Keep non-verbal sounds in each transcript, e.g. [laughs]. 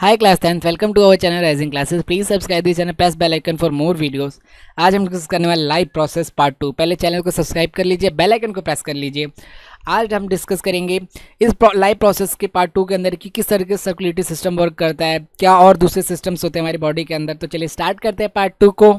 Hi class tenth welcome to our channel Rising Classes please subscribe the channel press bell icon for more videos आज हम discuss करने वाले life process part two पहले channel को subscribe कर लीजिए bell icon को press कर लीजिए आज हम डिस्कस करेंगे इस लाइव प्रोसेस के पार्ट टू के अंदर कि किस तरह के सर्कुलेटरी सिस्टम वर्क करता है क्या और दूसरे सिस्टम्स होते हैं हमारी बॉडी के अंदर तो चलिए स्टार्ट करते हैं पार्ट टू को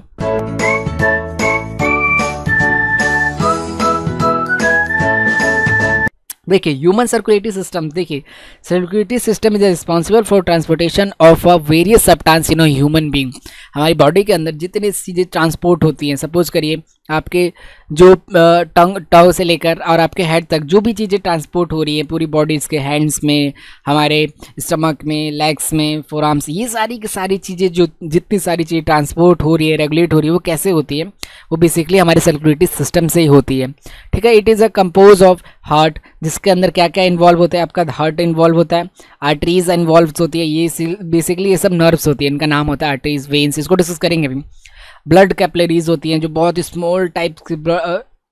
देखिए ह्यूमन सर्कुलेटरी सिस्टम देखिए circulatory system is responsible for transportation of a various substance in human being हमारी बॉडी के अंदर जितनी चीज़ें ट्रांसपोर्ट होती हैं सपोज करिए आपके जो टंग टंग से लेकर और आपके हेड तक जो भी चीज़ें ट्रांसपोर्ट हो रही है पूरी बॉडीज़ के हैंड्स में हमारे स्टमक में लेग्स में फोराम्स ये सारी की सारी चीज़ें जो जितनी सारी चीज़ें ट्रांसपोर्ट हो रही है रेगुलेट हो रही है वो कैसे होती है वो बेसिकली हमारे सर्कुलेटरी सिस्टम से ही होती है ठीक है it is a compose of heart जिसके अंदर क्या क्या इन्वॉल्व होता है आपका हार्ट इन्वॉल्व होता है आर्टरीज इन्वॉल्व होती है ये बेसिकली ये सब नर्व्स होती है इनका नाम होता है आर्टरीज वेन्स इसको डिस्कस करेंगे अभी ब्लड कैपलरीज होती हैं जो बहुत स्मॉल टाइप की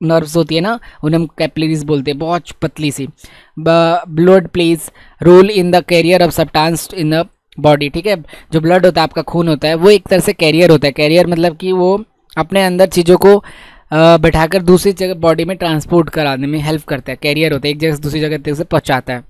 नर्व्स होती है ना उन्हें हम कैपलरीज बोलते हैं बहुत पतली सी blood plays role in the carrier of substance in the body ठीक है जो ब्लड होता है आपका खून होता है वो एक तरह से कैरियर होता है कैरियर मतलब कि वो अपने अंदर चीज़ों को बैठाकर दूसरी जगह बॉडी में ट्रांसपोर्ट कराने में हेल्प करता है कैरियर होता है एक जगह से दूसरी जगह तक से पहुँचाता है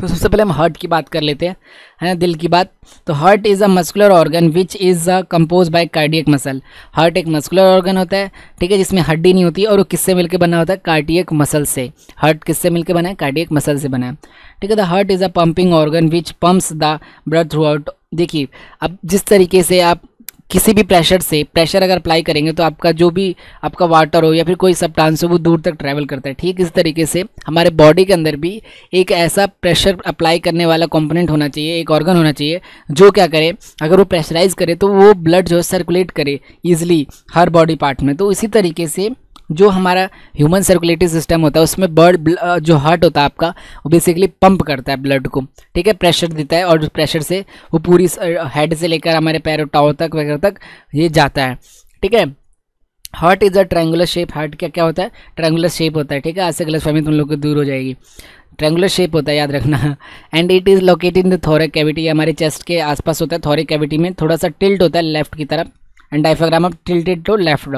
तो सबसे पहले हम हार्ट की बात कर लेते हैं है ना दिल की बात तो heart is a muscular organ which is a compose by cardiac muscle heart एक मस्कुलर ऑर्गन होता है ठीक है जिसमें हड्डी नहीं होती और वो किससे मिलकर बना होता है कार्डियक मसल से हार्ट किससे मिलकर बना है कार्डियक मसल से बना है ठीक है the heart is a pumping organ which pumps the blood throughout देखिए अब जिस तरीके से आप किसी भी प्रेशर से प्रेशर अगर अप्लाई करेंगे तो आपका जो भी आपका वाटर हो या फिर कोई सब्टांस हो वो दूर तक ट्रैवल करता है ठीक इस तरीके से हमारे बॉडी के अंदर भी एक ऐसा प्रेशर अप्लाई करने वाला कंपोनेंट होना चाहिए एक ऑर्गन होना चाहिए जो क्या करे अगर वो प्रेशराइज करे तो वो ब्लड जो है सर्कुलेट करे ईजिली हर बॉडी पार्ट में तो इसी तरीके से जो हमारा ह्यूमन सर्कुलेटरी सिस्टम होता है उसमें बर्ड जो हार्ट होता है आपका वो बेसिकली पंप करता है ब्लड को ठीक है प्रेशर देता है और उस प्रेशर से वो पूरी हेड से लेकर हमारे पैरों टावर तक वगैरह तक ये जाता है ठीक है heart is a triangular shape heart क्या क्या होता है ट्रैंगुलर शेप होता है ठीक है आज से गलत फहमी तुम लोग को दूर हो जाएगी ट्रैंगुलर शेप होता है याद रखना and it is located in the thoracic cavity हमारे चेस्ट के आसपास होता है थोरिक कैविटी में थोड़ा सा टिल्ट होता है लेफ्ट की तरफ and diaphragm of tilted to left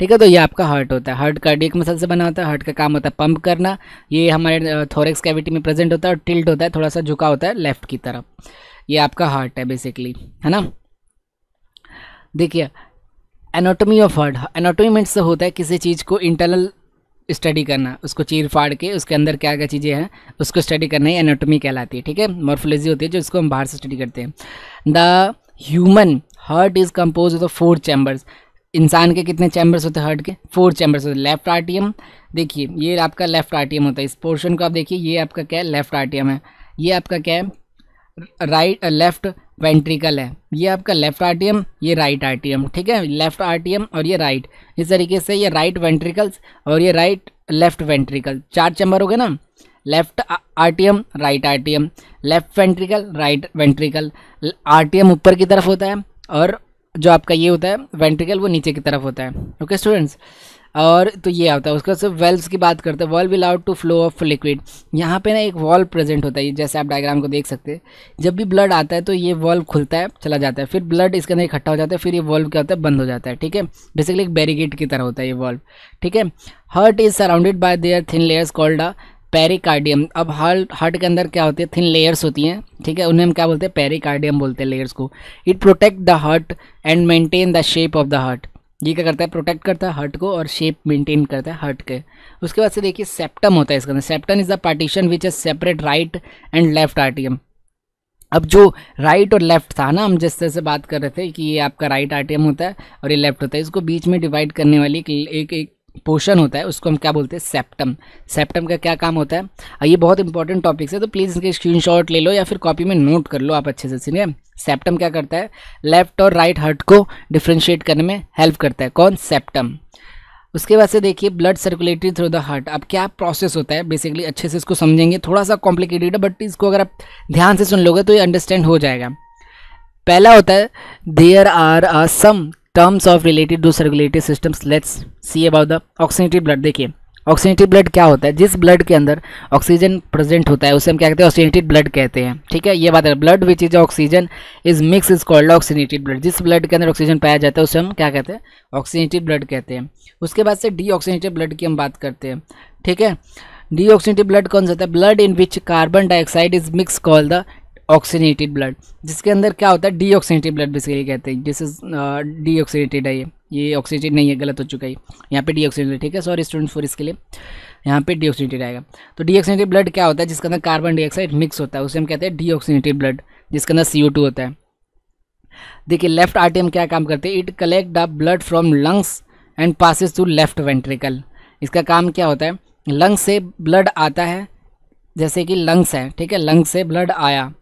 ठीक है तो ये आपका हार्ट होता है हार्ट कार्डियक मसल से बना होता है हार्ट का काम होता है पंप करना ये हमारे थोरेक्स कैविटी में प्रेजेंट होता है और टिल्ट होता है थोड़ा सा झुका होता है लेफ्ट की तरफ ये आपका हार्ट है बेसिकली है ना देखिए एनाटोमी ऑफ हार्ट एनाटॉमी से होता है किसी चीज़ को इंटरनल स्टडी करना उसको चीर फाड़ के उसके अंदर क्या क्या चीज़ें हैं उसको स्टडी करना ही एनाटोमी कहलाती है ठीक है मॉर्फोलॉजी होती है जो इसको हम बाहर से स्टडी करते हैं the human heart is compose of four chambers इंसान के कितने चैम्बर्स होते हैं हर्ट के फोर चैम्बर्स होते हैं लेफ्ट आर्टियम देखिए ये आपका लेफ्ट आर्टियम होता है इस पोर्शन को आप देखिए ये आपका क्या है लेफ्ट आर्टियम है ये आपका क्या है राइट लेफ्ट वेंट्रिकल है ये आपका लेफ्ट आर्टियम ये राइट आर्टियम ठीक है लेफ्ट आर्टियम और ये राइट इस तरीके से ये राइट वेंट्रिकल्स और ये राइट लेफ्ट वेंट्रिकल चार चैम्बर हो गए ना left आर्टियम right आर्टियम left ventricle right ventricle आर्टियम ऊपर की तरफ होता है और जो आपका ये होता है वेंट्रिकल वो नीचे की तरफ होता है ओके स्टूडेंट्स और तो ये आता है उसका सिर्फ वेल्व्स की बात करते हैं valve allowed to flow of liquid यहाँ पे ना एक वॉल्व प्रेजेंट होता है जैसे आप डायग्राम को देख सकते हैं जब भी ब्लड आता है तो ये वॉल्व खुलता है चला जाता है फिर ब्लड इसके अंदर इकट्ठा हो जाता है फिर ये वॉल्व क्या होता है बंद हो जाता है ठीक है बेसिकली एक बैरिगेट की तरह होता है ये वॉल्व ठीक है heart is surrounded by their thin layers called a pericardium अब हार्ट हार्ट के अंदर क्या होती है थिन लेयर्स होती हैं ठीक है उन्हें हम क्या बोलते हैं पेरिकार्डियम बोलते हैं लेयर्स को it protect the heart and maintain the shape of the heart ये क्या करता है प्रोटेक्ट करता है हार्ट को और शेप मेंटेन करता है हार्ट के उसके बाद से देखिए सेप्टम होता है इसके अंदर septum is the partition which is separate right and left आर्टियम अब जो राइट और लेफ्ट था ना हम जिस तरह से बात कर रहे थे कि ये आपका राइट आर्टियम होता है और ये लेफ्ट होता है इसको बीच में डिवाइड करने वाली एक एक, एक पोर्शन होता है उसको हम क्या बोलते हैं सेप्टम सेप्टम का क्या काम होता है ये बहुत इंपॉर्टेंट टॉपिक्स है तो प्लीज़ इसके स्क्रीनशॉट ले लो या फिर कॉपी में नोट कर लो आप अच्छे से ठीक है सेप्टम क्या करता है लेफ्ट और राइट हार्ट को डिफ्रेंशिएट करने में हेल्प करता है कौन सेप्टम उसके बाद से देखिए blood circulatory through the heart अब क्या प्रोसेस होता है बेसिकली अच्छे से इसको समझेंगे थोड़ा सा कॉम्प्लिकेटेड है बट इसको अगर आप ध्यान से सुन लोगे तो ये अंडरस्टैंड हो जाएगा पहला होता है there are are some terms of related to circulatory systems let's see about the oxygenated blood देखिए ऑक्सीनेटिव ब्लड क्या होता है जिस ब्लड के अंदर ऑक्सीजन प्रेजेंट होता है उसे हम क्या कहते हैं ऑक्सीनेटेड ब्लड कहते हैं ठीक है ये बात है blood which is oxygen is mix is called oxygenated blood जिस ब्लड के अंदर ऑक्सीजन पाया जाता है उसे हम क्या कहते हैं ऑक्सीनेटेड ब्लड कहते हैं उसके बाद से डी ऑक्सीनेटेड ब्लड की हम बात करते हैं ठीक है डी ऑक्सीनेटेड ब्लड कौन सा होता है blood in which carbon dioxide is mix call the oxygenated blood जिसके अंदर क्या होता है डीऑक्सीनेटेड ब्लड बेसिकली कहते हैं जिस इज डीऑक्सीनेटेड है ये ये ऑक्सीनेटेड नहीं है गलत हो चुका है यहाँ पे डीऑक्सीनेटेड ठीक है सॉरी स्टूडेंट्स फॉर इसके लिए यहाँ पे डीऑक्सीनेटेड आएगा तो डीऑक्सीनेटेड ब्लड क्या होता है जिसके अंदर कार्बन डाइऑक्साइड मिक्स होता है उसे हम कहते हैं डीऑक्सीनेटेड ब्लड जिसके अंदर सी होता है देखिए लेफ्ट आरटीएम क्या काम करते हैं it collect the blood from lungs and passes to left ventricle इसका काम क्या होता है लंग्स से ब्लड आता है जैसे कि लंग्स है ठीक है लंग्स से ब्लड आया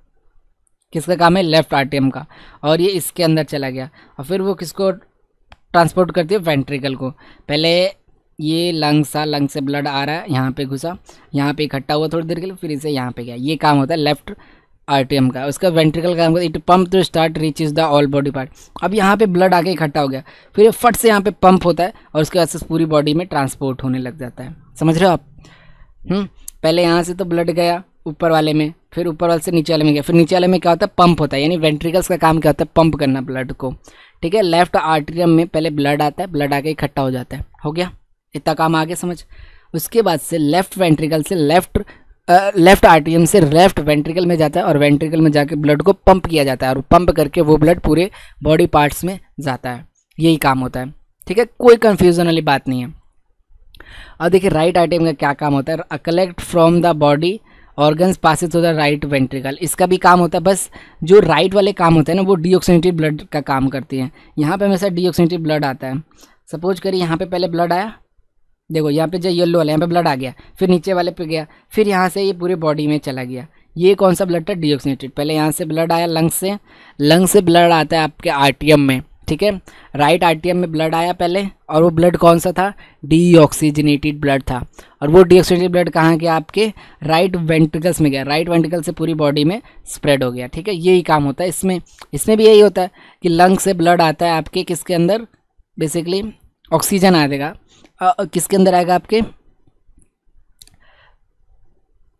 किसका काम है लेफ्ट आरटीएम का और ये इसके अंदर चला गया और फिर वो किसको ट्रांसपोर्ट करती है वेंट्रिकल को पहले ये लंग्स था लंग से ब्लड आ रहा है यहाँ पे घुसा यहाँ पे इकट्ठा हुआ थोड़ी देर के लिए फिर इसे यहाँ पे गया ये काम होता है लेफ्ट आरटीएम का उसका वेंट्रिकल काम है it pump to start reach is the all body part अब यहाँ पे ब्लड आके इकट्ठा हो गया फिर फट से यहाँ पे पंप होता है और उसके बाद से पूरी बॉडी में ट्रांसपोर्ट होने लग जाता है समझ रहे हो आप हम्म। पहले यहाँ से तो ब्लड गया ऊपर वाले में फिर ऊपर वाले से नीचे वाले में गया फिर नीचे वाले में क्या होता है पंप होता है यानी वेंट्रिकल्स का काम क्या होता है पंप करना ब्लड को ठीक है लेफ्ट आर्ट्रियम में पहले ब्लड आता है ब्लड आके इकट्ठा हो जाता है हो गया इतना काम आगे समझ उसके बाद से लेफ्ट वेंट्रिकल से लेफ्ट लेफ्ट आर्टीएम से लेफ्ट वेंट्रिकल में जाता है और वेंट्रिकल में जाके ब्लड को पंप किया जाता है और पंप करके वो ब्लड पूरे बॉडी पार्ट्स में जाता है यही काम होता है ठीक है कोई कन्फ्यूज़न वाली बात नहीं है और देखिए राइट आर्टीएम का क्या काम होता है collect from the body organs passes होता है राइट वेंट्रिकल इसका भी काम होता है बस जो राइट वाले काम होते हैं ना वो डीऑक्सीनेटेड ब्लड का काम करती है यहाँ पे हमेशा डीऑक्सीनेटेड ब्लड आता है सपोज करिए यहाँ पे पहले ब्लड आया देखो यहाँ पे जो येल्लो वाला यहाँ पे ब्लड आ गया फिर नीचे वाले पे गया फिर यहाँ से ये पूरे बॉडी में चला गया ये कौन सा ब्लड था डिओक्सीनेटेड पहले यहाँ से ब्लड आया लंग्स से लंग्स से ब्लड आता है आपके आरटीएम में ठीक है राइट आरटीएम में ब्लड आया पहले और वो ब्लड कौन सा था डीऑक्सीजनेटेड ब्लड था और वो डीऑक्सीजनेटेड ब्लड कहाँ गया आपके राइट वेंटिकल्स में गया राइट वेंटिकल से पूरी बॉडी में स्प्रेड हो गया ठीक है यही काम होता है इसमें इसमें भी यही होता है कि लंग से ब्लड आता है आपके किसके अंदर बेसिकली ऑक्सीजन आ जाएगा किसके अंदर आएगा आपके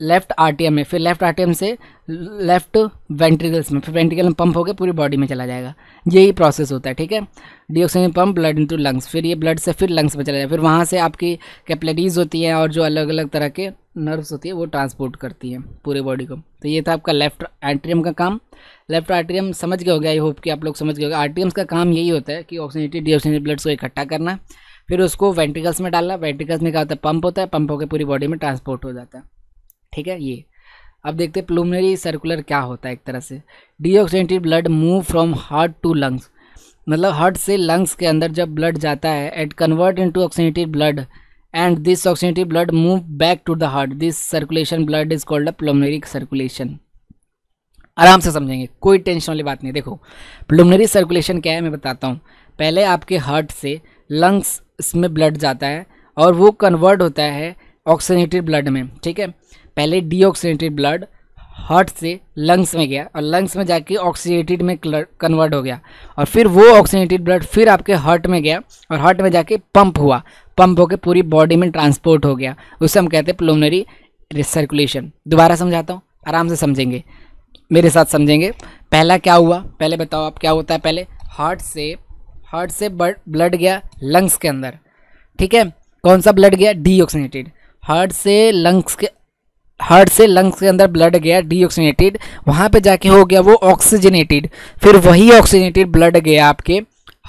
लेफ्ट आर में फिर लेफ्ट आर से लेफ्ट वेंट्रिकल्स में फिर वेंट्रिकल में पंप होकर पूरी बॉडी में चला जाएगा यही प्रोसेस होता है ठीक है deoxygen pump blood into lungs फिर ये ब्लड से फिर लंग्स में चला जाएगा फिर वहाँ से आपकी कैपलेटीज होती हैं और जो अलग अलग तरह के नर्व्स होती है वो ट्रांसपोर्ट करती हैं पूरे बॉडी को तो ये था आपका लेफ्ट आर्ट्रियम का काम लेफ्ट आर्ट्रियम समझ गए हो गया आई होप कि आप लोग समझ गए होगा आर्ट्रियम्स का काम यही होता है कि ऑक्सीजनेटेड डिऑक्सीजनेटेड ब्लड्स को इकट्ठा करना फिर उसको वेंटिकल्स में डालना वेंटिकल्स में क्या होता है पंप होता है पंप होकर पूरी बॉडी में ट्रांसपोर्ट हो जाता है ठीक है ये अब देखते हैं प्लूमनरी सर्कुलर क्या होता है एक तरह से deoxygenated blood move from heart to lungs मतलब हार्ट से लंग्स के अंदर जब ब्लड जाता है it convert into oxygenated blood and this oxygenated blood move back to the heart this circulation blood is called a pulmonary circulation आराम से समझेंगे कोई टेंशन वाली बात नहीं देखो प्लोमनरी सर्कुलेशन क्या है मैं बताता हूँ पहले आपके हार्ट से लंग्स इसमें ब्लड जाता है और वो कन्वर्ट होता है ऑक्सीनेटिव ब्लड में ठीक है पहले डीऑक्सीनेटेड ब्लड हार्ट से लंग्स में गया और लंग्स में जाके ऑक्सीडेटेड में कन्वर्ट हो गया और फिर वो ऑक्सीडेटेड ब्लड फिर आपके हार्ट में गया और हार्ट में जाके पंप हुआ पंप होकर पूरी बॉडी में ट्रांसपोर्ट हो गया उसे हम कहते हैं प्लोमनरी सर्कुलेशन दोबारा समझाता हूँ आराम से समझेंगे मेरे साथ समझेंगे पहला क्या हुआ पहले बताओ आप क्या होता है पहले हार्ट से हार्ट से ब्लड गया लंग्स के अंदर ठीक है कौन सा ब्लड गया डी हार्ट से लंग्स के हार्ट से लंग्स के अंदर ब्लड गया डीऑक्सीजनेटेड वहाँ पे जाके हो गया वो ऑक्सीजनेटेड फिर वही ऑक्सीजनेटेड ब्लड गया आपके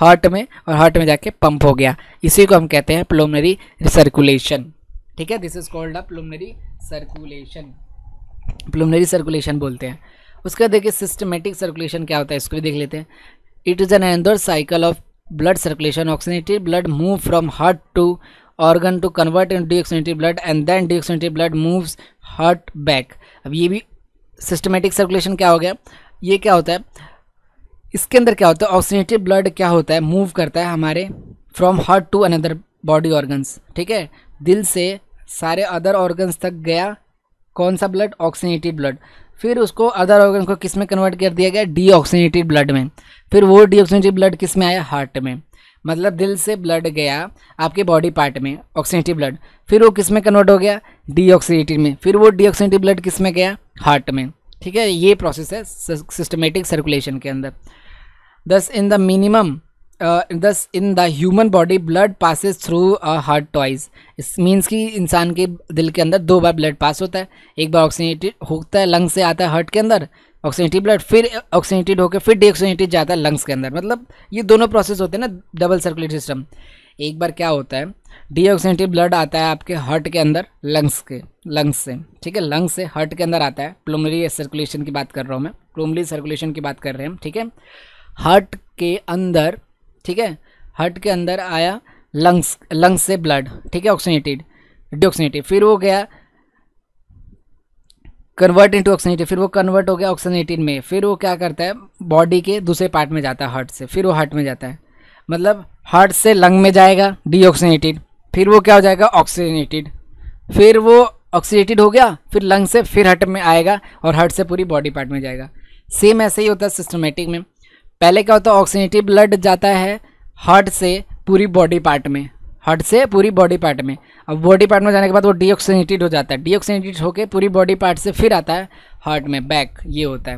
हार्ट में और हार्ट में जाके पंप हो गया इसी को हम कहते हैं प्लोमनरी सर्कुलेशन ठीक है this is called a pulmonary circulation pulmonary circulation बोलते हैं उसका देखिए सिस्टमेटिक सर्कुलेशन क्या होता है इसको भी देख लेते हैं it is an another cycle of blood circulation oxygenated blood move from heart to organ to convert into deoxygenated blood and then deoxygenated blood moves heart back अब ये भी सिस्टमेटिक circulation क्या हो गया ये क्या होता है इसके अंदर क्या होता है ऑक्सीनेटेड ब्लड क्या होता है मूव करता है हमारे from heart to another body organs ठीक है दिल से सारे अदर ऑर्गन्स तक गया कौन सा ब्लड ऑक्सीनेटिव ब्लड फिर उसको अदर ऑर्गन को किस में कन्वर्ट कर दिया गया डी ब्लड में फिर वो डी ब्लड किस में आया हार्ट में मतलब दिल से ब्लड गया आपके बॉडी पार्ट में ऑक्सीडेटिव ब्लड फिर वो किस में कन्वर्ट हो गया डी में फिर वो डीऑक्सीडेटिव ब्लड किस में गया हार्ट में ठीक है ये प्रोसेस है सिस्टमेटिक सर्कुलेशन के अंदर दस इन द मिनिमम दस in the human body blood passes through a heart twice इस मीन्स कि इंसान के दिल के अंदर दो बार ब्लड पास होता है एक बार ऑक्सीजनेटेड होता है लंग से आता है हार्ट के अंदर ऑक्सीजनेटेड ब्लड फिर ऑक्सीजनेटेड होकर फिर डीऑक्सीजनेटेड जाता है लंग्स के अंदर मतलब ये दोनों प्रोसेस होते हैं ना डबल सर्कुलेट सिस्टम एक बार क्या होता है डीऑक्सीजनेटेड ब्लड आता है आपके हार्ट के अंदर लंग्स के लंग्स से ठीक है लंग्स से हार्ट के अंदर आता है प्लोमरी सर्कुलेशन की बात कर रहा हूँ मैं प्लोमरी सर्कुलेशन की बात कर रहे हैं हम ठीक है हार्ट के अंदर ठीक है हार्ट के अंदर आया लंग्स लंग्स से ब्लड ठीक है ऑक्सीजनेटेड डीऑक्सीजनेटेड फिर वो गया कन्वर्ट इंटू ऑक्सीजन एटीन फिर वो कन्वर्ट हो गया ऑक्सीजन एटीन में फिर वो क्या करता है बॉडी के दूसरे पार्ट में जाता है हार्ट से फिर वो हार्ट में जाता है मतलब हार्ट से लंग में जाएगा डी ऑक्सीजनेटेड फिर वो क्या हो जाएगा ऑक्सीजनेटेड फिर वो ऑक्सीडेटेड हो गया फिर लंग से फिर हार्ट में आएगा और हार्ट से पूरी बॉडी पार्ट में जाएगा सेम ऐसे ही होता है सिस्टमेटिक में पहले क्या होता है ऑक्सीजनेटिव ब्लड जाता है हार्ट से पूरी बॉडी पार्ट में हट से पूरी बॉडी पार्ट में अब बॉडी पार्ट में जाने के बाद वो डीऑक्सीनेटेड हो जाता है डीऑक्सीनेटेड होकर पूरी बॉडी पार्ट से फिर आता है हार्ट में बैक ये होता है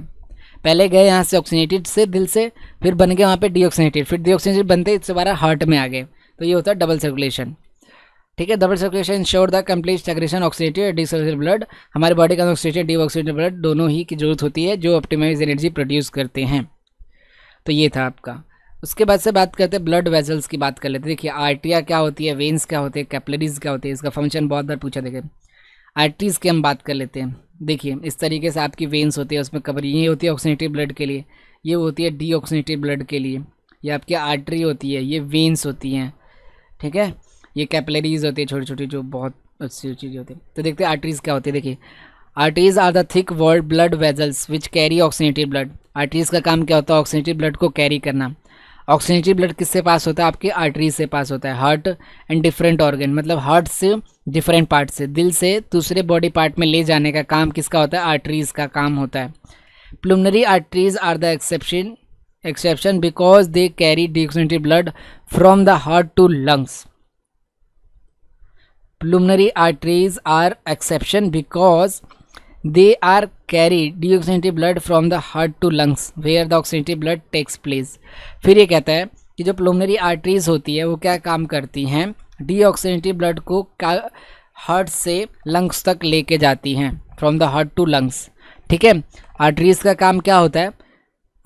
पहले गए यहाँ से ऑक्सीनेटेड से दिल से फिर बन गए वहाँ पे डीऑक्सीनेटेड फिर डीऑक्सीनेटेड बनते इससे दोबारा हार्ट में आ गए तो ये होता है डबल सर्कुलेशन ठीक है double circulation insure the complete segregation the decirculated blood हमारी बॉडी का डी डीऑक्सीडेटेड ब्लड दोनों ही की जरूरत होती है जो ऑप्टिमाइज एनर्जी प्रोड्यूस करते हैं तो ये था आपका उसके बाद से बात करते हैं ब्लड वेजल्स की बात कर लेते हैं देखिए आर्टिया क्या होती है वेंस क्या होते हैं कैपलरीज क्या होते हैं इसका फंक्शन बहुत बार पूछा देखिए आर्टरीज की हम बात कर लेते हैं देखिए इस तरीके से आपकी वेंस होती है उसमें कवर ये होती है ऑक्सीनेटिव ब्लड के लिए ये होती है डी ऑक्सीनेटिव ब्लड के लिए ये आपकी आर्टरी होती है ये वेन्स होती हैं ठीक है ये कैपलरीज होती है छोटी छोटी जो बहुत अच्छी चीज़ें होती है तो देखते हैं आर्टरीज क्या होती है देखिए arteries are the thick walled blood vessels which carry oxygenated blood arteries का काम क्या होता है ऑक्सीनेटिव ब्लड को कैरी करना ऑक्सीजनेटेड ब्लड किससे पास होता है आपके आर्टरी से पास होता है हार्ट एंड डिफरेंट ऑर्गन मतलब हार्ट से डिफरेंट पार्ट से दिल से दूसरे बॉडी पार्ट में ले जाने का काम किसका होता है आर्टरीज का काम होता है pulmonary arteries are the exception exception because they carry deoxygenated blood from the heart to lungs pulmonary arteries are exception because they are carried deoxygenated blood from the heart to lungs where the oxygenated blood takes place फिर ये कहता है कि जो प्लोमनरी arteries होती है वो क्या काम करती हैं डीऑक्सीनेटेड ब्लड को हार्ट से लंग्स तक लेके जाती हैं from the heart to lungs ठीक है आर्टरीज का काम क्या होता है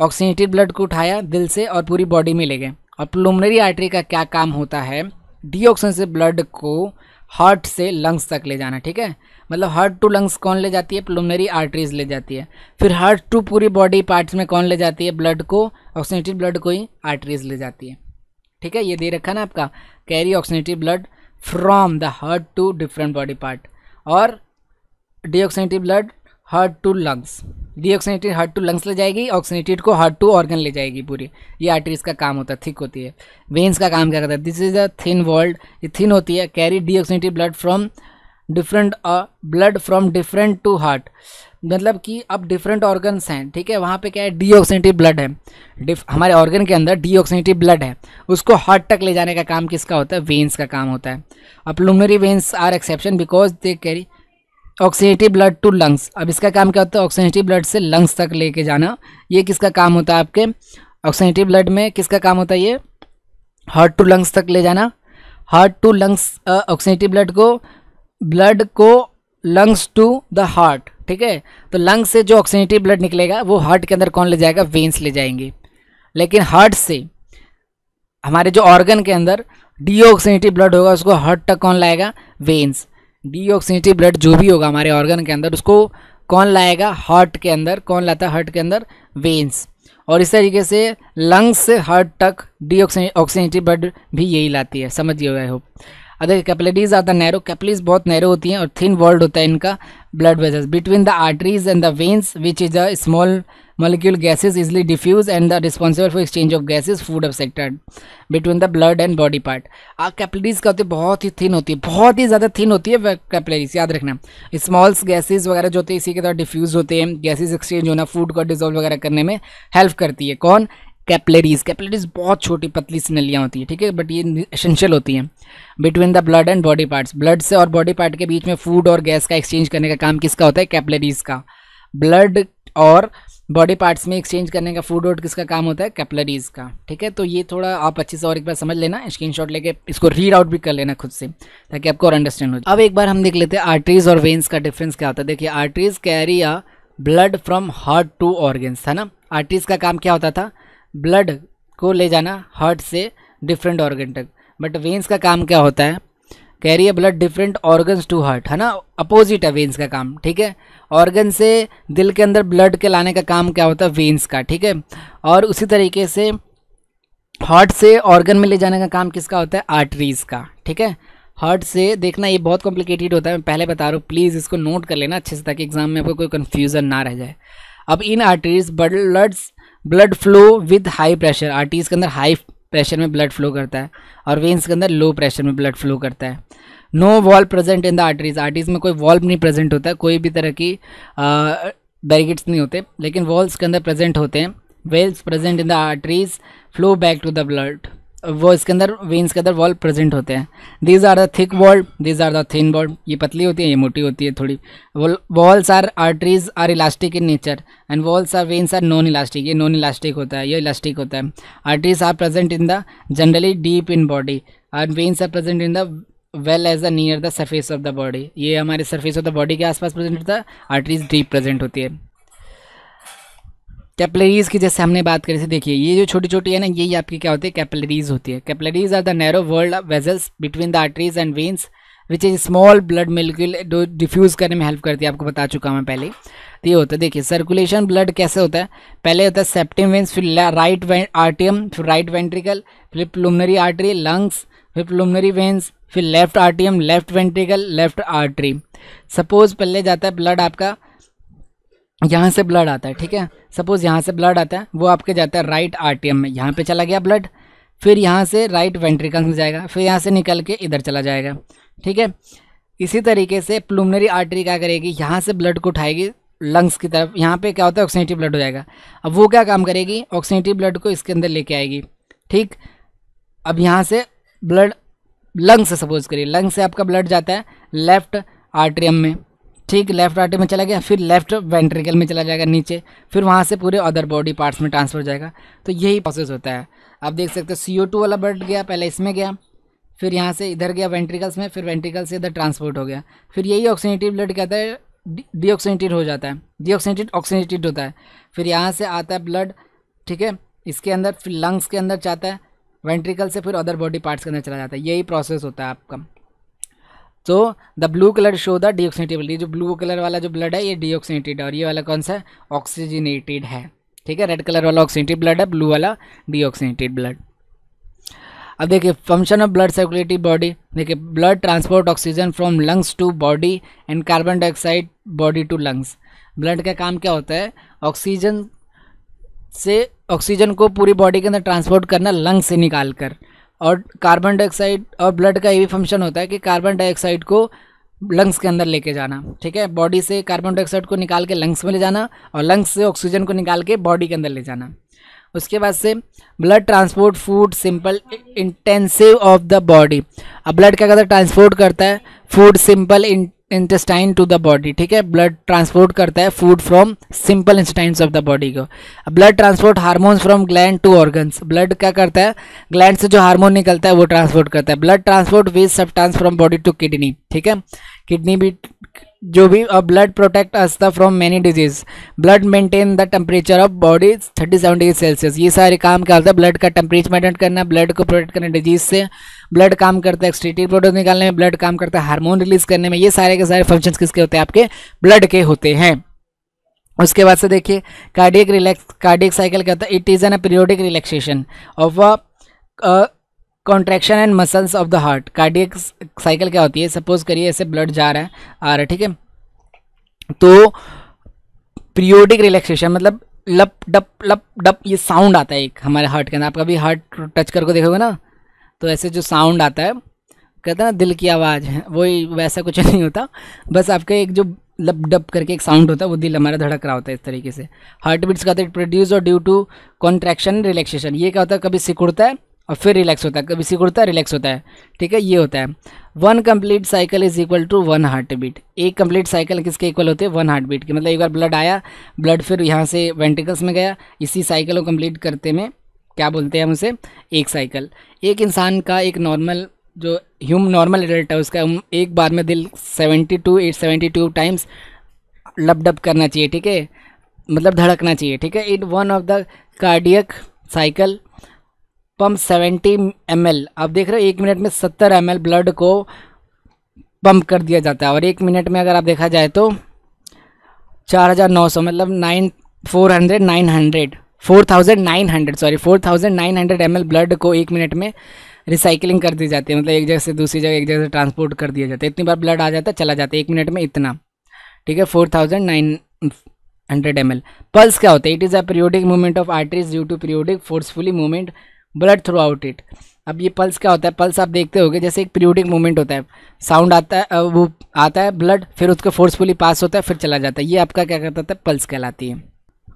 ऑक्सीनेटेड ब्लड को उठाया दिल से और पूरी बॉडी में ले गए और प्लोमनरी आर्टरी का क्या काम होता है डी से ब्लड को हार्ट से लंग्स तक ले जाना ठीक है मतलब हार्ट टू लंग्स कौन ले जाती है प्लुमनरी आर्टरीज ले जाती है फिर हार्ट टू पूरी बॉडी पार्ट्स में कौन ले जाती है ब्लड को ऑक्सीनेटिव ब्लड को ही आर्टरीज ले जाती है ठीक है ये दे रखा ना आपका carry oxygenated blood from the heart to different body part और deoxygenated blood heart to lungs deoxygenated heart to lungs ले जाएगी ऑक्सीनेटेड को हार्ट टू ऑर्गन ले जाएगी पूरी ये आर्टरीज का काम होता है थिक होती है वेन्स का काम क्या करता है this is a thin walled ये थिन होती है carry deoxygenated blood from different blood from different to heart मतलब कि अब डिफरेंट ऑर्गन्स हैं ठीक है वहाँ पे क्या है डीऑक्सीनेटिव ब्लड है डिफ हमारे ऑर्गन के अंदर डीऑक्सीनेटिव ब्लड है उसको हार्ट तक ले जाने का काम किसका होता है वेंस का काम होता है अब pulmonary veins are exception because they carry oxygenated blood to lungs अब इसका काम क्या होता है ऑक्सीनेटिव ब्लड से लंग्स तक लेके जाना ये किसका काम होता है आपके ऑक्सीनेटिव ब्लड में किसका काम होता है ये हार्ट टू लंग्स तक ले जाना heart to lungs oxygenated blood को ब्लड को लंग्स टू द हार्ट ठीक है तो लंग्स से जो ऑक्सीजनेटिव ब्लड निकलेगा वो हार्ट के अंदर कौन ले जाएगा वेंस ले जाएंगे लेकिन हार्ट से हमारे जो ऑर्गन के अंदर डीऑक्सीनेटिव ब्लड होगा उसको हार्ट तक कौन लाएगा वेंस डीऑक्सीनेटिव ब्लड जो भी होगा हमारे ऑर्गन के अंदर उसको कौन लाएगा हार्ट के अंदर कौन लाता है हार्ट के अंदर वेंस और इस तरीके से लंग्स से हार्ट तक डी ऑक्सीनेटिव ब्लड भी यही लाती है समझिए I hope other capillaries are the narrow capillaries बहुत नैरो होती हैं और थिन वॉल्ड होता है इनका blood vessels between the arteries and the veins which is a small gases easily diffuse and the are for exchange of gases food food sector between the blood and body part uh capillaries का होती तो है बहुत ही thin होती है बहुत ही ज़्यादा thin होती है कैपलेटीज याद रखना स्मॉल्स गैसेज वगैरह जो होते हैं इसी के द्वारा डिफ्यूज होते हैं गैसेज एक्सचेंज होना फूड को डिजोल्व वगैरह करने में हेल्प करती है कौन कैपलरीज कैपलरीज बहुत छोटी पतली सी नलियाँ होती है ठीक है बट ये एसेंशियल होती हैं between the blood and body parts blood से और बॉडी पार्ट के बीच में फूड और गैस का एक्सचेंज करने का काम किसका होता है कैपलरीज का ब्लड और बॉडी पार्ट्स में एक्सचेंज करने का फूड और किसका काम होता है कैपलरीज का ठीक है तो ये थोड़ा आप अच्छे से और एक बार समझ लेना स्क्रीन शॉट लेके इसको रीड आउट भी कर लेना खुद से ताकि आपको और अंडरस्टैंड हो जाए अब एक बार हम देख लेते हैं आर्टरीज और वेन्स का डिफरेंस क्या होता है देखिए arteries carry a blood from heart to organs है ना आर्टरीज का काम क्या होता था ब्लड को ले जाना हार्ट से डिफरेंट ऑर्गन तक बट वेंस का काम क्या होता है carry a blood different organs to heart है ना अपोजिट है वेंस का काम ठीक है ऑर्गन से दिल के अंदर ब्लड के लाने का काम क्या होता है वेंस का ठीक है और उसी तरीके से हार्ट से ऑर्गन में ले जाने का काम किसका होता है आर्टरीज का ठीक है हार्ट से देखना ये बहुत कॉम्प्लिकेटेड होता है मैं पहले बता रहा हूँ प्लीज़ इसको नोट कर लेना अच्छे से ताकि एग्जाम में आपको कोई कन्फ्यूज़न ना रह जाए अब इन arteries bloods blood flow with high pressure arteries के अंदर हाई प्रेशर में ब्लड फ्लो करता है और वेंस के अंदर लो प्रेशर में ब्लड फ्लो करता है no valve present in the arteries arteries में कोई वॉल्व नहीं प्रेजेंट होता है कोई भी तरह की बैरिगेट्स नहीं होते लेकिन वॉल्व के अंदर प्रेजेंट होते हैं valves present in the arteries flow back to the blood वो इसके अंदर वेन्स के अंदर वॉल प्रेजेंट होते हैं these are the thick wall these are the thin wall ये पतली होती है ये मोटी होती है थोड़ी walls are arteries are elastic in nature and walls are veins are non elastic ये नॉन इलास्टिक होता है ये इलास्टिक होता है arteries are present in the generally deep in body and veins are present in the well as the near the surface of the body ये हमारे surface of the body के आसपास present होता है आर्टरीज डीप प्रेजेंट होती है capillaries की जैसे हमने बात करी थी देखिए ये जो छोटी छोटी है ना यही आपकी क्या होती है कैपलरीज होती है capillaries are the narrow world vessels between the arteries and veins which is small blood molecule diffuse करने में हेल्प करती है आपको बता चुका मैं पहले तो ये होता है देखिए सर्कुलेशन ब्लड कैसे होता है पहले होता है सेप्टिम वेंस फिर राइट आर्टियम फिर राइट वेंट्रिकल फिर प्लुमनरी आर्टरी लंग्स फिर प्लुमनरी वेंस फिर लेफ्ट आर्टियम left ventricle left artery suppose पहले जाता है ब्लड आपका यहाँ से ब्लड आता है ठीक है सपोज़ यहाँ से ब्लड आता है वो आपके जाता है राइट आरटीएम में यहाँ पे चला गया ब्लड फिर यहाँ से राइट वेंट्रिकल्स में जाएगा फिर यहाँ से निकल के इधर चला जाएगा ठीक है इसी तरीके से प्लूमनरी आर्टरी क्या करेगी यहाँ से ब्लड को उठाएगी लंग्स की तरफ यहाँ पे क्या होता है ऑक्सीनेटिव ब्लड हो जाएगा अब वो क्या काम करेगी ऑक्सीनेटिव ब्लड को इसके अंदर लेके आएगी ठीक अब यहाँ से ब्लड लंग्स सपोज करिए लंग्स से आपका ब्लड जाता है लेफ्ट आर्ट्रियम में ठीक लेफ्ट आर्टिक में चला गया फिर लेफ्ट वेंट्रिकल में चला जाएगा नीचे फिर वहाँ से पूरे अदर बॉडी पार्ट्स में ट्रांसफर हो जाएगा तो यही प्रोसेस होता है आप देख सकते हो सी वाला बर्ड गया पहले इसमें गया फिर यहाँ से इधर गया वेंट्रिकल्स में फिर वेंट्रिकल से इधर ट्रांसपोर्ट हो गया फिर यही ऑक्सीनेटिव ब्लड कहता है डिऑक्सीनेटेड हो जाता है डिऑक्सीनेटेड ऑक्सीनेटेड होता है फिर यहाँ से आता है ब्लड ठीक है इसके अंदर फिर लंग्स के अंदर जाता है वेंट्रिकल से फिर अदर बॉडी पार्ट्स के अंदर चला जाता है यही प्रोसेस होता है आपका तो the blue colour show the deoxygenated ये जो ब्लू कलर वाला जो ब्लड है ये डीऑक्सीनेटेड है और ये वाला कौन सा है ऑक्सीजनेटेड है ठीक है रेड कलर वाला ऑक्सीनेटेड ब्लड है ब्लू वाला डीऑक्सीनेटेड ब्लड अब देखिए function of blood circulatory body देखिए blood transport oxygen from lungs to body and carbon dioxide body to lungs blood का काम क्या होता है ऑक्सीजन से ऑक्सीजन को पूरी बॉडी के अंदर ट्रांसपोर्ट करना लंग्स से निकाल कर और कार्बन डाइऑक्साइड और ब्लड का ये भी फंक्शन होता है कि कार्बन डाइऑक्साइड को लंग्स के अंदर लेके जाना ठीक है बॉडी से कार्बन डाइऑक्साइड को निकाल के लंग्स में ले जाना और लंग्स से ऑक्सीजन को निकाल के बॉडी के अंदर ले जाना उसके बाद से blood transport food simple intensive of the body अब ब्लड क्या करता है ट्रांसपोर्ट करता है food simple in intestine to the body ठीक है ब्लड ट्रांसपोर्ट करता है food from simple intestines of the body को blood transport hormones from gland to organs blood क्या करता है ग्लैंड से जो हार्मोन निकलता है वो ट्रांसपोर्ट करता है blood transport substance from body to kidney ठीक है किडनी भी जो भी ब्लड प्रोटेक्ट अस्ता from many disease blood maintain the temperature of body thirty seven degree Celsius ये सारे काम क्या होता है ब्लड का टेम्परेचर मेंटेन करना ब्लड को प्रोटेक्ट करना डिजीज से ब्लड काम करता है एक्सट्रीटी प्रोडक्ट निकालने में ब्लड काम करता है हार्मोन रिलीज करने में ये सारे के सारे फंक्शन किसके होते हैं आपके ब्लड के होते हैं उसके बाद से देखिए कार्डियक रिलैक्स कार्डियक साइकिल क्या होता है it is an a periodic relaxation of a contraction and muscles of the heart cardiac cycle क्या होती है सपोज करिए ऐसे ब्लड जा रहा है आ रहा है ठीक है तो पीरियोडिक रिलैक्सेशन मतलब लप डप लप डप ये साउंड आता है एक हमारे हार्ट के अंदर आप कभी हार्ट टच करके देखोगे ना तो ऐसे जो साउंड आता है कहते हैं ना दिल की आवाज़ है वही वैसा कुछ [laughs] नहीं होता बस आपका एक जो लप डप करके एक साउंड होता है वो दिल हमारा धड़क रहा होता है इस तरीके से हार्ट बीट्स का होता इट प्रोड्यूस और ड्यू टू कॉन्ट्रैक्शन रिलैक्सेशन ये क्या होता है कभी सिकुड़ता है और फिर रिलैक्स होता है कभी उड़ता है रिलैक्स होता है ठीक है ये होता है one complete cycle is equal to one heart beat एक कंप्लीट साइकिल किसके इक्वल होते हैं वन हार्ट बीट के मतलब एक बार ब्लड आया ब्लड फिर यहाँ से वेंटिकल्स में गया इसी साइकिल को कंप्लीट करते में क्या बोलते हैं हम उसे एक साइकिल एक इंसान का एक नॉर्मल जो ह्यूम नॉर्मल एडल्ट है उसका एक बार में दिल seventy two eight seventy two times lub dub करना चाहिए ठीक है मतलब धड़कना चाहिए ठीक है it one of the cardiac cycle pump seventy M आप देख रहे हो एक मिनट में सत्तर एम ब्लड को पंप कर दिया जाता है और एक मिनट में अगर आप देखा जाए तो चार हज़ार नौ सौ मतलब nine four hundred nine hundred four thousand nine hundred sorry four thousand nine hundred M blood को एक मिनट में रिसाइकलिंग कर दी जाती है मतलब एक जगह से दूसरी जगह एक जगह से ट्रांसपोर्ट कर दिया जाता है इतनी बार ब्लड आ जाता है चला जाता है एक मिनट में इतना ठीक है four thousand nine hundred M pulse क्या होता है it is a periodic movement of arteries due to periodic forcefully movement blood throughout it अब ये पल्स क्या होता है पल्स आप देखते होंगे जैसे एक पीरियोडिक मूवमेंट होता है साउंड आता है वो आता है ब्लड फिर उसको फोर्सफुली पास होता है फिर चला जाता है ये आपका क्या करता था पल्स कहलाती है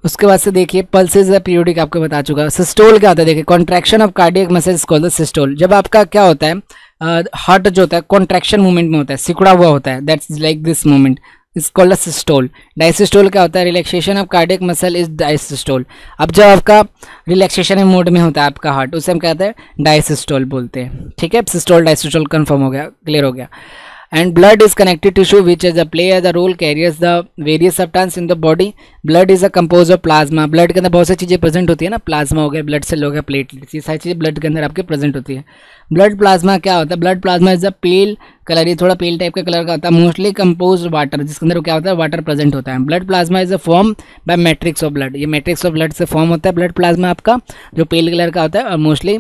उसके बाद से देखिए पल्सेज या पीरियोडिक आपको बता चुका है सिस्टोल क्या होता है देखिए contraction of cardiac muscle call the systole जब आपका क्या होता है हार्ट uh, जो होता है कॉन्ट्रैक्शन मूवमेंट में होता है सिकुड़ा हुआ होता है that's like this movement is called systole diastole क्या होता है relaxation of cardiac muscle is diastole अब जब आपका रिलैक्सेशन मोड में होता है आपका हार्ट उसे हम कहते हैं डाइसिस्टोल बोलते हैं ठीक है सिस्टोल डाइसिस्टोल कन्फर्म हो गया क्लियर हो गया and blood is connective tissue which as a play as a role carries the various substance in the body blood is a composed of plasma blood के अंदर बहुत सारी चीज़ें प्रेजेंट होती है ना प्लाज्मा हो गया ब्लड सेल हो गया प्लेटलेट्स ये सारी चीज़ें ब्लड के अंदर आपके प्रेजेंट होती है ब्लड प्लाज्मा क्या होता है blood plasma is a pale colour ये थोड़ा पेल टाइप का कलर का होता है मोस्टली कंपोज वाटर जिसके अंदर क्या होता है वाटर प्रेजेंट होता है blood plasma is a form by matrix of blood ये मैट्रिक्स ऑफ ब्लड से फॉर्म होता है ब्लड प्लाज्मा आपका जो पेल कलर का होता है और मोस्टली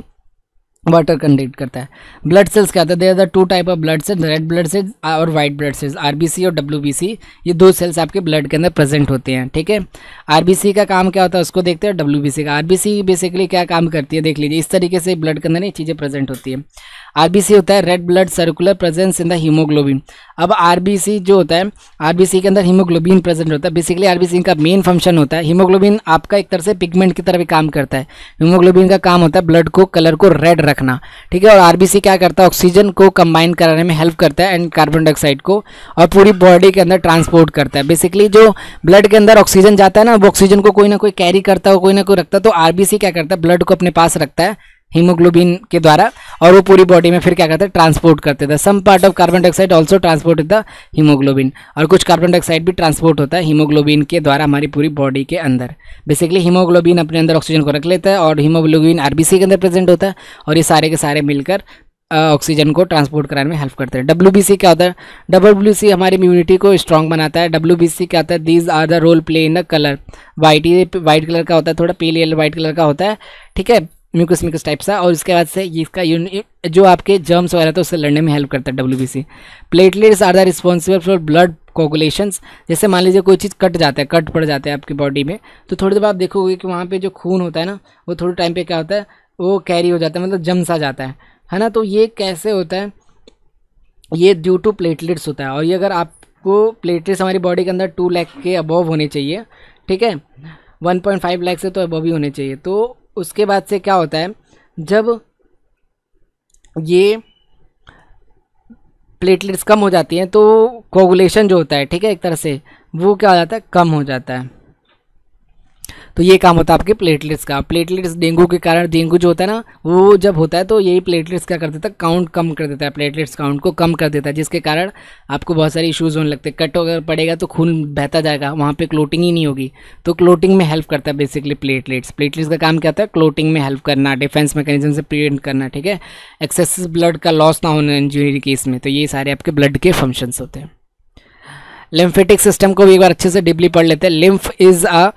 वाटर कंडक्ट करता है ब्लड सेल्स क्या होता है there are two type of blood cells red blood cells और वाइट ब्लड सेल्स आरबीसी और डब्ल्यूबीसी ये दो सेल्स आपके ब्लड के अंदर प्रेजेंट होते हैं ठीक है आरबीसी का काम क्या होता है उसको देखते हैं डब्ल्यूबीसी का आरबीसी बेसिकली क्या काम करती है देख लीजिए इस तरीके से ब्लड के अंदर ये चीज़ें प्रेजेंट होती है आरबीसी होता है red blood circular presence in the haemoglobin अब आरबीसी जो होता है आरबीसी के अंदर हीमोग्लोबिन प्रेजेंट होता है बेसिकली आरबीसी का मेन फंक्शन होता है हीमोग्लोबिन आपका एक तरह से पिगमेंट की तरह भी काम करता है हीमोग्लोबिन का काम होता है ब्लड को कलर को रेड रखना ठीक है और आरबीसी क्या करता है ऑक्सीजन को कंबाइन कराने में हेल्प करता है एंड कार्बन डाइऑक्साइड को और पूरी बॉडी के अंदर ट्रांसपोर्ट करता है बेसिकली जो ब्लड के अंदर ऑक्सीजन जाता है ना वो ऑक्सीजन को कोई ना कोई कैरी करता हो कोई ना कोई रखता है तो आरबीसी क्या करता है ब्लड को अपने पास रखता है हीमोग्लोबिन के द्वारा और वो पूरी बॉडी में फिर क्या करते हैं ट्रांसपोर्ट करते थे some part of carbon dioxide also transport the haemoglobin और कुछ कार्बन डाइऑक्साइड भी ट्रांसपोर्ट होता है हीमोग्लोबिन के द्वारा हमारी पूरी बॉडी के अंदर बेसिकली हीमोग्लोबिन अपने अंदर ऑक्सीजन को रख लेता है और हीमोग्लोबिन आरबीसी के अंदर प्रेजेंट होता है और ये सारे के सारे मिलकर ऑक्सीजन को ट्रांसपोर्ट कराने में हेल्प करते हैं डब्ल्यू क्या होता है डब्ल्यू हमारी इम्यूनिटी को स्ट्रॉन्ग बनाता है डब्ल्यू क्या होता है these are the role play in the colour white ही वाइट कलर का होता है थोड़ा पीले वाइट कलर का होता है ठीक है म्यूकस म्यूकस टाइप सा और उसके बाद से ये इसका जो आपके जर्म्स वगैरह थे तो उससे लड़ने में हेल्प करता है W platelets are the responsible for blood coagulation जैसे मान लीजिए कोई चीज़ कट जाता है कट पड़ जाता है आपकी बॉडी में तो थोड़ी देर आप देखोगे कि वहाँ पे जो खून होता है ना वो थोड़े टाइम पे क्या होता है वो कैरी हो जाता है मतलब जम सा जाता है है ना तो ये कैसे होता है ये ड्यू टू प्लेटलेट्स होता है और ये अगर आपको प्लेटलेट्स हमारी बॉडी के अंदर टू लैख के अबव होने चाहिए ठीक है वन पॉइंट फाइव लैख से तो अबव ही होने चाहिए तो उसके बाद से क्या होता है जब ये प्लेटलेट्स कम हो जाती हैं तो कोगुलेशन जो होता है ठीक है एक तरह से वो क्या हो जाता है कम हो जाता है तो ये काम होता है आपके प्लेटलेट्स का प्लेटलेट्स डेंगू के कारण डेंगू जो होता है ना वो जब होता है तो यही प्लेटलेट्स क्या कर देता है काउंट कम कर देता है प्लेटलेट्स काउंट को कम कर देता है जिसके कारण आपको बहुत सारे इशूज़ होने लगते हैं कट अगर पड़ेगा तो खून बहता जाएगा वहाँ पर क्लोटिंग ही नहीं होगी तो क्लोटिंग में हेल्प करता है बेसिकली प्लेटलेट्स प्लेटलेट्स का काम क्या होता है क्लोटिंग में हेल्प करना डिफेंस मैकेनिज्म से प्रिवेंट करना ठीक है एक्सेसिव ब्लड का लॉस ना होना इंजरी केस में तो ये सारे आपके ब्लड के फंक्शंस होते हैं लिम्फेटिक सिस्टम को भी एक बार अच्छे से डिपली पढ़ लेते हैं लिम्फ इज़ अ